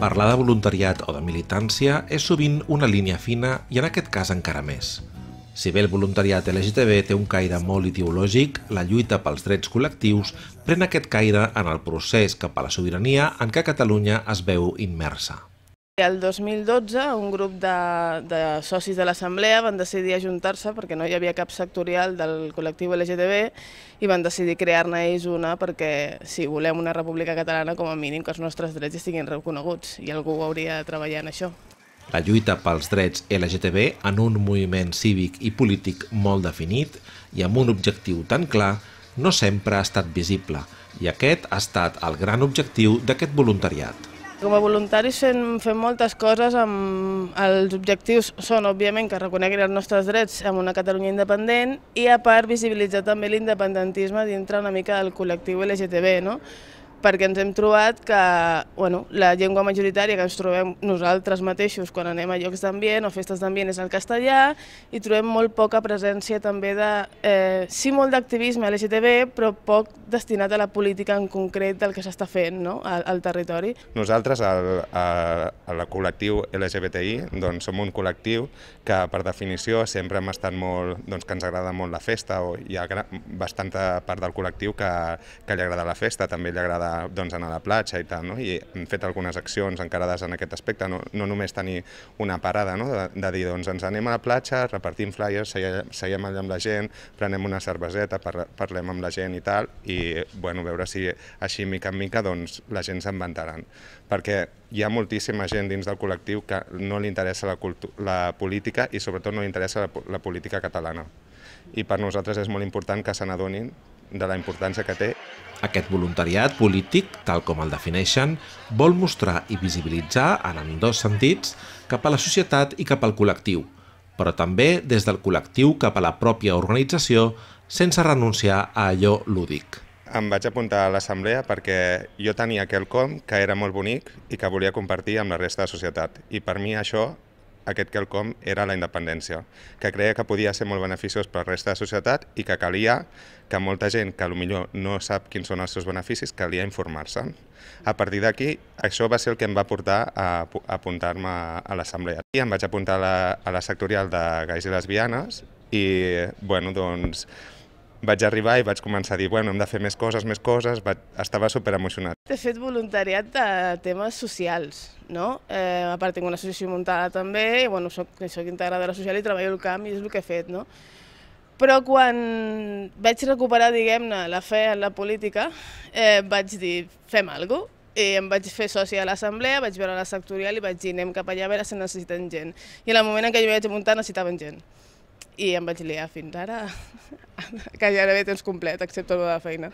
Parlar de voluntariat o de militància és sovint una línia fina i en aquest cas encara més. Si bé el voluntariat LGTB té un caire molt ideològic, la lluita pels drets col·lectius pren aquest caire en el procés cap a la sobirania en què Catalunya es veu immersa. El 2012 un grup de, de socis de l'Assemblea van decidir ajuntar-se perquè no hi havia cap sectorial del col·lectiu LGTB i van decidir crear-ne ells una perquè si volem una república catalana com a mínim que els nostres drets estiguin reconeguts i algú hauria de treballar en això. La lluita pels drets LGTB en un moviment cívic i polític molt definit i amb un objectiu tan clar no sempre ha estat visible i aquest ha estat el gran objectiu d'aquest voluntariat. Com a voluntaris fem, fem moltes coses amb... Els objectius són, òbviament, que reconeguin els nostres drets en una Catalunya independent i, a part, visibilitzar també l'independentisme dintre una mica del col·lectiu LGTB, no? perquè ens hem trobat que bueno, la llengua majoritària que ens trobem nosaltres mateixos quan anem a llocs d'ambient o festes d'ambient és el castellà i trobem molt poca presència també de... Eh, sí, molt d'activisme LGTB, però poc destinat a la política en concret del que s'està fent no? al, al territori. Nosaltres, al, a, a la col·lectiu LGBTI, doncs som un col·lectiu que per definició sempre hem estat molt... doncs que ens agrada molt la festa o hi ha bastanta part del col·lectiu que, que li agrada la festa, també li agrada doncs, anar a la platja i tal, no? i hem fet algunes accions encarades en aquest aspecte, no, no només tenir una parada, no? de, de dir, doncs ens anem a la platja, repartim flyers, seiem allà amb la gent, prenem una cerveseta, par parlem amb la gent i tal, i bueno, veure si així mica en mica doncs, la gent se'n vantaran. Perquè hi ha moltíssima gent dins del col·lectiu que no li interessa la, la política i sobretot no li interessa la, la política catalana. I per nosaltres és molt important que se n'adonin de la importància que té. Aquest voluntariat polític, tal com el defineixen, vol mostrar i visibilitzar, en dos sentits, cap a la societat i cap al col·lectiu, però també des del col·lectiu cap a la pròpia organització, sense renunciar a allò lúdic. Em vaig apuntar a l'assemblea perquè jo tenia quelcom que era molt bonic i que volia compartir amb la resta de la societat. I per mi això aquest quelcom era la independència, que creia que podia ser molt beneficiós per la resta de la societat i que calia que molta gent que millor no sap quins són els seus beneficis, calia informar se A partir d'aquí, això va ser el que em va portar a apuntar-me a l'assemblea. I em vaig apuntar a la, a la sectorial de gais i lesbianes i, bueno, doncs, vaig arribar i vaig començar a dir, bueno, hem de fer més coses, més coses, vaig, estava super emocionat. He fet voluntariat de temes socials, no? Eh, a part tinc una associació muntada també, i bueno, soc, soc integradora social i treballo al camp i és el que he fet, no? Però quan vaig recuperar, diguem-ne, la fe en la política, eh, vaig dir, fem alguna cosa, i em vaig fer soci a l'assemblea, vaig veure la sectorial i vaig dir anem cap allà a veure si necessiten gent. I en el moment en què jo vaig muntar necessitaven gent i em vaig liar fins ara, que ja bé tens complet, excepte el de la feina.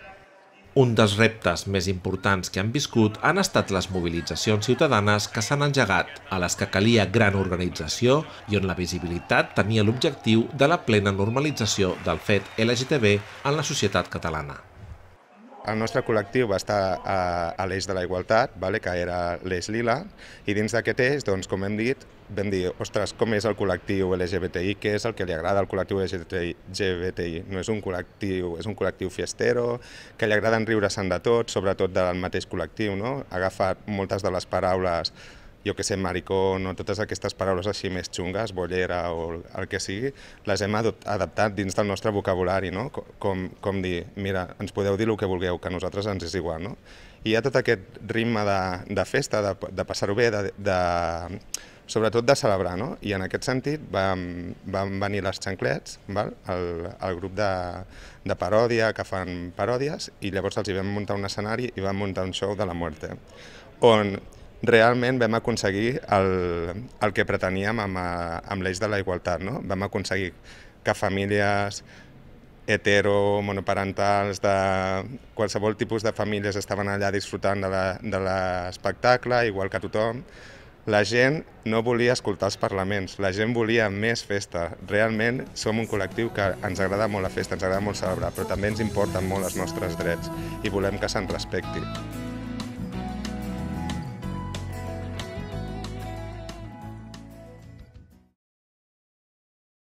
Un dels reptes més importants que han viscut han estat les mobilitzacions ciutadanes que s'han engegat, a les que calia gran organització i on la visibilitat tenia l'objectiu de la plena normalització del fet LGTB en la societat catalana. El nostre col·lectiu va estar a, l'eix de la igualtat, vale, que era l'eix lila, i dins d'aquest eix, doncs, com hem dit, vam dir, ostres, com és el col·lectiu LGBTI, què és el que li agrada al col·lectiu LGBTI. No és un col·lectiu, és un col·lectiu fiestero, que li agraden riure-se'n de tot, sobretot del mateix col·lectiu, no? Agafa moltes de les paraules, jo que sé, maricó, no, totes aquestes paraules així més xungues, bollera o el que sigui, les hem adaptat dins del nostre vocabulari, no? Com, com dir, mira, ens podeu dir el que vulgueu, que a nosaltres ens és igual, no? I hi ha tot aquest ritme de, de festa, de, de passar-ho bé, de, de sobretot de celebrar, no? I en aquest sentit van, van venir les xanclets, val? El, el grup de, de paròdia, que fan paròdies, i llavors els hi vam muntar un escenari i vam muntar un show de la muerte, on realment vam aconseguir el, el que preteníem amb, eh, amb l'eix de la igualtat, no? Vam aconseguir que famílies hetero, monoparentals, de qualsevol tipus de famílies estaven allà disfrutant de l'espectacle, igual que tothom, la gent no volia escoltar els parlaments, la gent volia més festa. Realment som un col·lectiu que ens agrada molt la festa, ens agrada molt celebrar, però també ens importen molt els nostres drets i volem que se'n respecti.